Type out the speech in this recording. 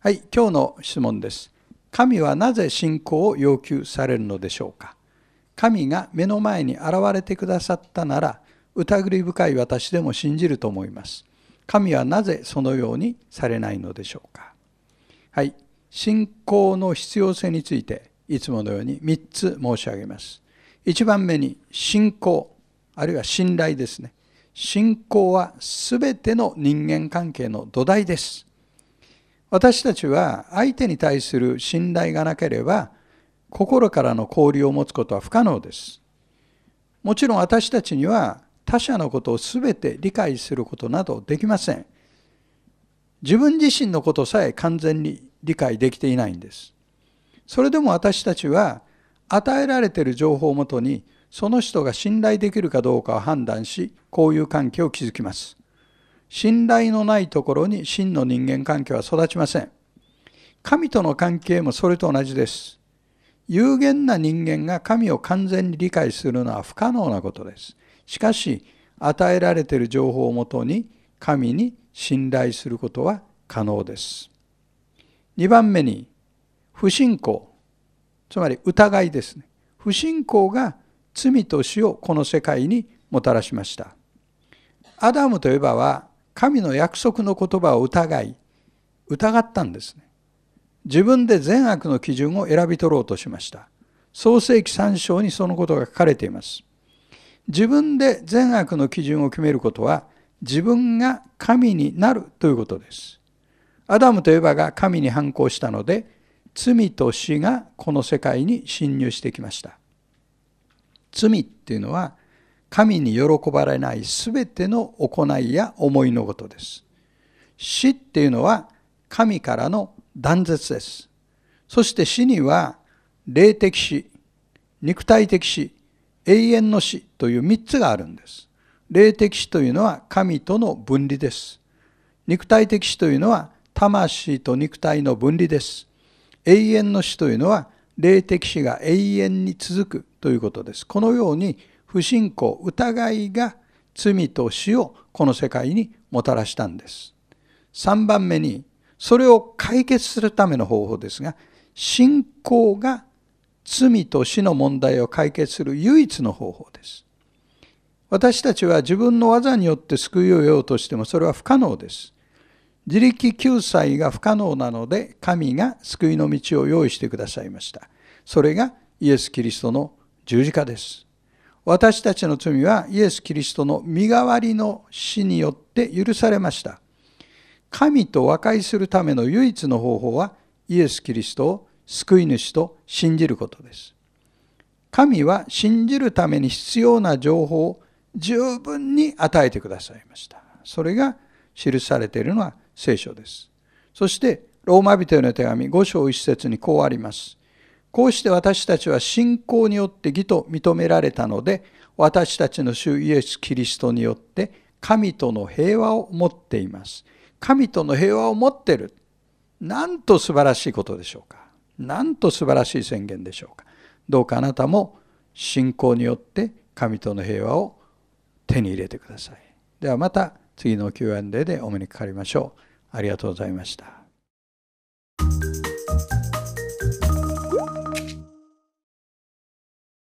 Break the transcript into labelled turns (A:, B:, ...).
A: はい、今日の質問です。神はなぜ信仰を要求されるのでしょうか神が目の前に現れてくださったなら、疑り深い私でも信じると思います。神はなぜそのようにされないのでしょうかはい、信仰の必要性について、いつものように3つ申し上げます。1番目に、信仰、あるいは信頼ですね。信仰は全ての人間関係の土台です。私たちは相手に対する信頼がなければ心からの交流を持つことは不可能です。もちろん私たちには他者のことを全て理解することなどできません。自分自身のことさえ完全に理解できていないんです。それでも私たちは与えられている情報をもとにその人が信頼できるかどうかを判断し交友関係を築きます。信頼のないところに真の人間関係は育ちません。神との関係もそれと同じです。有限な人間が神を完全に理解するのは不可能なことです。しかし、与えられている情報をもとに神に信頼することは可能です。2番目に、不信仰、つまり疑いですね。不信仰が罪と死をこの世界にもたらしました。アダムとエバは神の約束の言葉を疑い疑ったんですね自分で善悪の基準を選び取ろうとしました創世紀3章にそのことが書かれています自分で善悪の基準を決めることは自分が神になるということですアダムとエバが神に反抗したので罪と死がこの世界に侵入してきました罪っていうのは神に喜ばれないすべての行いや思いのことです。死っていうのは神からの断絶です。そして死には霊的死、肉体的死、永遠の死という三つがあるんです。霊的死というのは神との分離です。肉体的死というのは魂と肉体の分離です。永遠の死というのは霊的死が永遠に続くということです。このように不信仰疑いが罪と死をこの世界にもたらしたんです3番目にそれを解決するための方法ですが信仰が罪と死の問題を解決する唯一の方法です私たちは自分の技によって救いを得ようとしてもそれは不可能です自力救済が不可能なので神が救いの道を用意してくださいましたそれがイエス・キリストの十字架です私たちの罪はイエス・キリストの身代わりの死によって許されました。神と和解するための唯一の方法はイエス・キリストを救い主と信じることです。神は信じるために必要な情報を十分に与えてくださいました。それが記されているのは聖書です。そして、ローマ人への手紙5章1節にこうあります。こうして私たちは信仰によって義と認められたので、私たちの主イエス・キリストによって神との平和を持っています。神との平和を持ってる。なんと素晴らしいことでしょうか。なんと素晴らしい宣言でしょうか。どうかあなたも信仰によって神との平和を手に入れてください。ではまた次の Q&A でお目にかかりましょう。ありがとうございました。